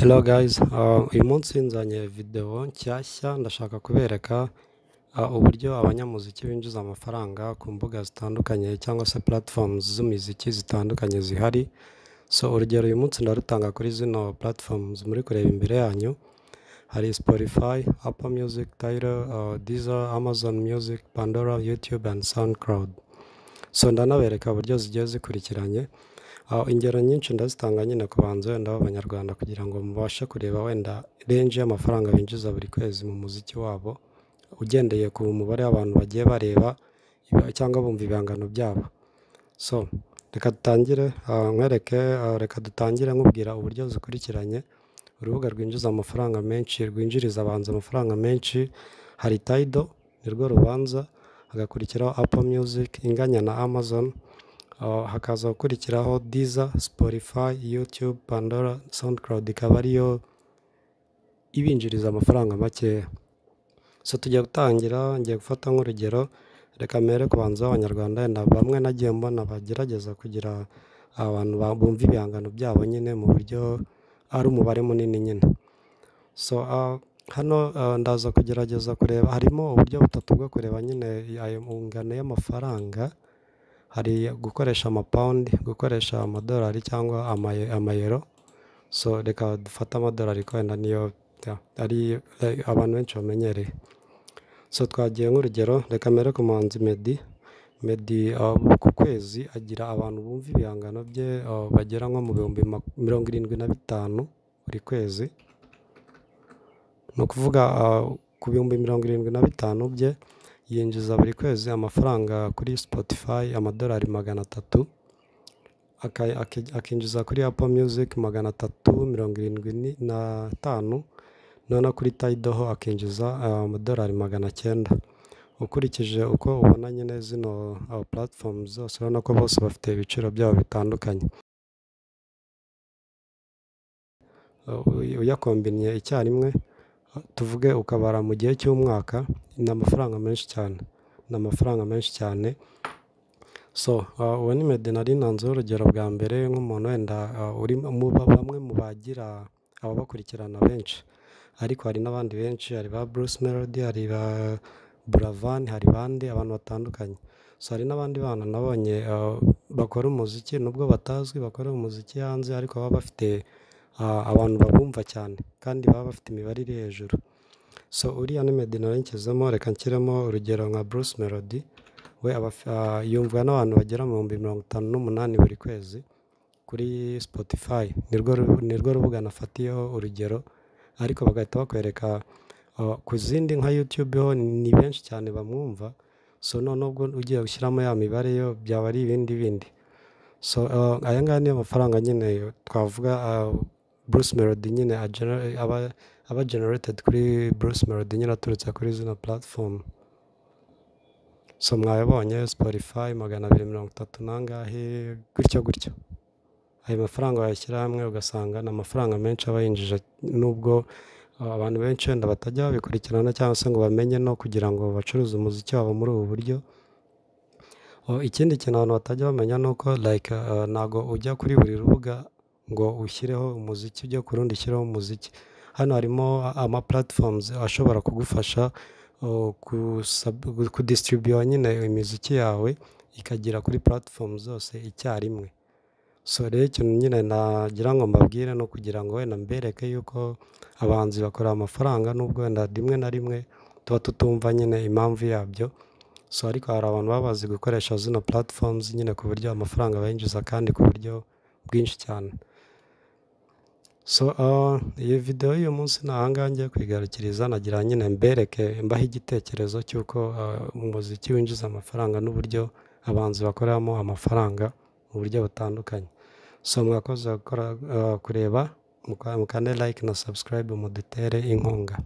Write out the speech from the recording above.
Hello guys, uh, uyu munsi nzanye video nshyashya ndashaka kubereka uh, uburyo abanyamuziki binjiza amafaranga ku mbuga zitandukanye cyangwa se platforms z'imiziki zitandukanye zihari so urugero uyu munsi ndarutanga kuri zino platforms muri kureba imbere yanyu hari Spotify, Apple Music, Tidal, uh, diesel, Amazon Music, Pandora, YouTube and SoundCloud so ndanabereka uburyo zigiye zikurikiranye ingero nyinshi ndazitanga nyine ku bahanzi wenda b'abanyarwanda kugira ngo mubashe kureba wenda renje y'amafaranga binjiza buri kwezi mu muziki wabo ugendeye ku mubare w'abantu bagiye bareba cyangwa bumva ibihangano byabo so reka dutangire ah, nkwereke ah, reka dutangire nkubwira uburyo zikurikiranye urubuga rwinjiza amafaranga menshi rwinjiriza abanza amafaranga menshi hari tayido nirwo rubanza hagakurikiraho apo muziki inganya na amazoni Uh, hakaza gukurikiraho diza siporify yutube pandora sawundikawudu ikaba ariyo ibinjiriza amafaranga makeya so tujya gutangira ngiye gufata nk'urugero reka mbere kubanza abanyarwanda na bamwe nagiye mbona bagerageza kugira ah, abantu bumva ibihangano byabo nyine mu buryo ari umubare munini nyine so ah, hano ah, ndaza kugerageza kureba harimo uburyo butatu bwo kureba nyine ingano y'amafaranga hari gukoresha amapawundi gukoresha amadolari cyangwa amayero so reka dufate amadolari ko wenda niyo ari abantu benshi bamenyereye so twagiye nk'urugero reka mbere ku muhanzi meddy Medi uh, ku kwezi agira abantu bumva ibihangano bye uh, bagera nko mu bihumbi mirongo irindwi na bitanu buri kwezi ni ukuvuga uh, ku bihumbi mirongo irindwi na bitanu bye yinjiza buri kwezi amafaranga kuri sipotifayi amadorari magana atatu akinjiza kuri apo muziki magana atatu mirongo irindwi n'atanu noneho kuri tayidoho akinjiza eh, amadorari magana cyenda ukurikije uko ubona neza zino eh, puratifomu zose urabona ko bose bafite ibiciro byabo bitandukanye eh, uyakombinye icyarimwe tuvuge ukabara mu gihe cy'umwaka ni amafaranga menshi cyane ni amafaranga menshi cyane so uwo uh, ni medinari nanze urugero bwa mbere nk'umuntu wenda uh, uri bamwe mu bagira ababakurikirana benshi ariko hari n'abandi benshi hari ba bruce melody hari ba buravan hari bande abantu batandukanye so hari n'abandi bana nabonye uh, bakora umuziki nubwo batazwi bakora umuziki hanze ariko baba bafite Ah, abantu babumva cyane kandi baba bafite imibare iri hejuru so uriya ni medi narayikezemo reka nshyiremo urugero nka bruce melody we ah, yumvwa n'abantu bagera mu bihumbi mirongo itanu n'umunani buri kwezi kuri spotify nirwo rubuga nafatiyeho urugero ariko bagahita bakwereka ah, ku zindi nka YouTube ho ni benshi cyane bamwumva so noneho ugiye gushyiramo ya mibare yo byaba ari ibindi bindi so aya ngaya niyo mafaranga nyine twavuga bruce melody nyine aba generatedi kuri bruce melody nyine aturutse kuri zino platform so mwabibonye siporify magana abiri mirongo itatu n'angahe gutyo gutyo ayo mafaranga wayashyira hamwe ugasanga ni amafaranga menshi aba yinjije nubwo uh, abantu benshi wenda batajya babikurikirana cyangwa se ngo bamenye no kugira ngo bacuruze umuziki wabo muri ubu buryo uh, ikindi kintu abantu batajya bamenya ni uko uh, ntabwo ujya kuri buri rubuga ngo ushyireho umuziki ujya ku rundi ushyireho umuziki hano harimo ama ashobora kugufasha uh, kudisitiribuywa nyine imiziki yawe ikagera kuri platform zose icyarimwe so rero ikintu nyine nagira ngo mbabwire no kugira ngo wenda mbereke yuko abahanzi bakorera amafaranga n'ubwo wenda rimwe na rimwe tuba tutumva nyine impamvu yabyo so ariko hari abantu baba bazi gukoresha zino platforms nyine ku buryo amafaranga binjiza kandi ku buryo bwinshi cyane so uh, iyi videwo y'uyu munsi ni ahangaha ngiye kwigarukiriza nagira nyine mbereke mbaho igitekerezo cy'uko uh, umuziki winjiza amafaranga n'uburyo abanzi bakoreramo amafaranga mu buryo butandukanye so mwakoze uh, kureba mukane like na subscribe mudutere inkunga